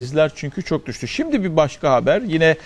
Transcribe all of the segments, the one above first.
Bizler çünkü çok düştü. Şimdi bir başka haber yine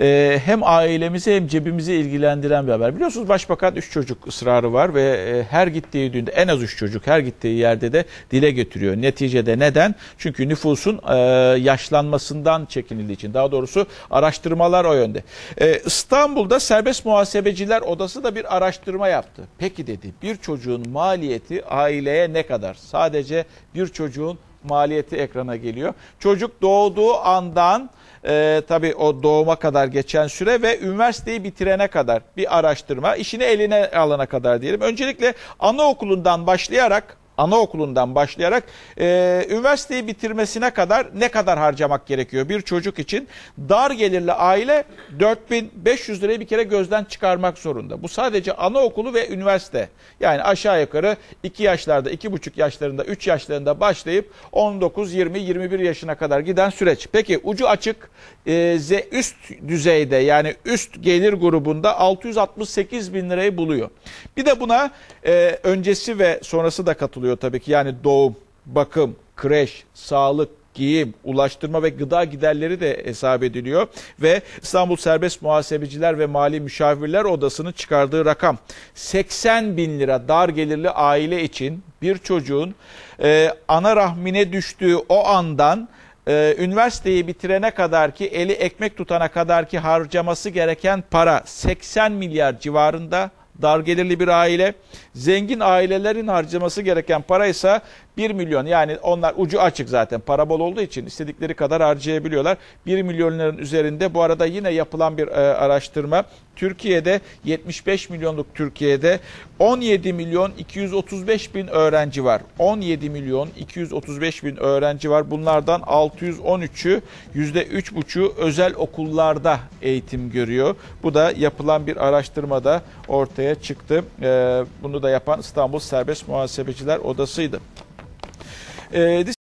e, hem ailemizi hem cebimizi ilgilendiren bir haber. Biliyorsunuz Başbakan 3 çocuk ısrarı var ve e, her gittiği düğünde en az 3 çocuk her gittiği yerde de dile getiriyor. Neticede neden? Çünkü nüfusun e, yaşlanmasından çekinildiği için daha doğrusu araştırmalar o yönde. E, İstanbul'da Serbest Muhasebeciler Odası da bir araştırma yaptı. Peki dedi bir çocuğun maliyeti aileye ne kadar? Sadece bir çocuğun maliyeti ekrana geliyor. Çocuk doğduğu andan e, tabii o doğuma kadar geçen süre ve üniversiteyi bitirene kadar bir araştırma, işini eline alana kadar diyelim. Öncelikle anaokulundan başlayarak anaokulundan başlayarak e, üniversiteyi bitirmesine kadar ne kadar harcamak gerekiyor bir çocuk için? Dar gelirli aile 4500 lirayı bir kere gözden çıkarmak zorunda. Bu sadece anaokulu ve üniversite. Yani aşağı yukarı 2 yaşlarda, 2,5 yaşlarında, 3 yaşlarında başlayıp 19, 20, 21 yaşına kadar giden süreç. Peki ucu açık e, üst düzeyde yani üst gelir grubunda 668 bin lirayı buluyor. Bir de buna e, öncesi ve sonrası da katılıyor oluyor tabii ki. Yani doğum, bakım, kreş, sağlık, giyim, ulaştırma ve gıda giderleri de hesap ediliyor ve İstanbul Serbest Muhasebeciler ve Mali Müşavirler Odası'nın çıkardığı rakam 80 bin lira dar gelirli aile için bir çocuğun e, ana rahmine düştüğü o andan e, üniversiteyi bitirene kadar ki eli ekmek tutana kadar ki harcaması gereken para 80 milyar civarında dar gelirli bir aile. Zengin ailelerin harcaması gereken para ise 1 milyon. Yani onlar ucu açık zaten para bol olduğu için istedikleri kadar harcayabiliyorlar. 1 milyonların üzerinde bu arada yine yapılan bir e, araştırma Türkiye'de 75 milyonluk Türkiye'de 17 milyon 235 bin öğrenci var. 17 milyon 235 bin öğrenci var. Bunlardan 613'ü %3,5'u özel okullarda eğitim görüyor. Bu da yapılan bir araştırmada ortaya çıktı. Ee, bunu da yapan İstanbul Serbest Muhasebeciler Odası'ydı. Ee,